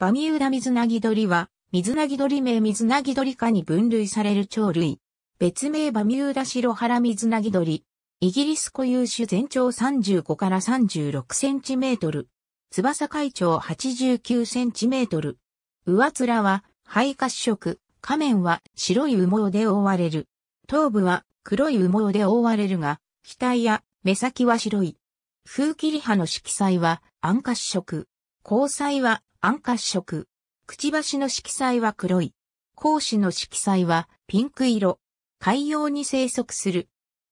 バミューダ水なぎ鳥は、水なぎ鳥名水なぎ鳥科に分類される鳥類。別名バミューダ白原水なぎ鳥。イギリス固有種全長35から36センチメートル。翼海長89センチメートル。上面は肺褐色、下面は白い羽毛で覆われる。頭部は黒い羽毛で覆われるが、額や目先は白い。風切り葉の色彩は暗褐色。交彩は暗褐色。くちばしの色彩は黒い。光子の色彩はピンク色。海洋に生息する。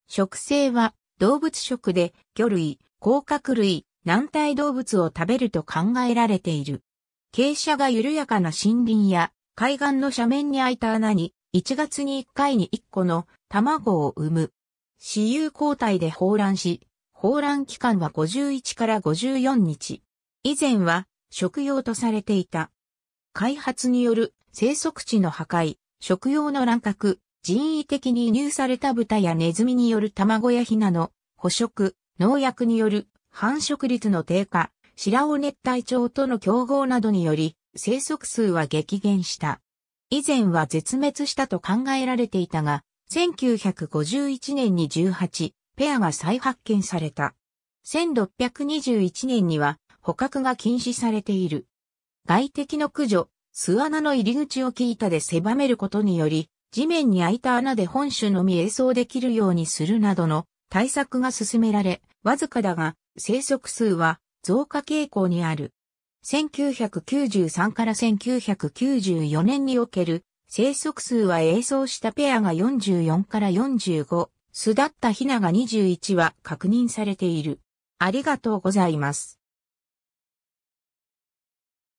食性は動物食で魚類、甲殻類、軟体動物を食べると考えられている。傾斜が緩やかな森林や海岸の斜面に開いた穴に1月に1回に1個の卵を産む。私有交代で放卵し、放卵期間は51から54日。以前は食用とされていた。開発による生息地の破壊、食用の乱獲、人為的に輸入された豚やネズミによる卵やヒナの捕食、農薬による繁殖率の低下、白尾熱帯鳥との競合などにより生息数は激減した。以前は絶滅したと考えられていたが、1951年に18ペアが再発見された。1621年には捕獲が禁止されている。外敵の駆除、巣穴の入り口をキータで狭めることにより、地面に開いた穴で本種のみ映像できるようにするなどの対策が進められ、わずかだが、生息数は増加傾向にある。1993から1994年における生息数は映像したペアが44から45、巣だったヒナが21は確認されている。ありがとうございます。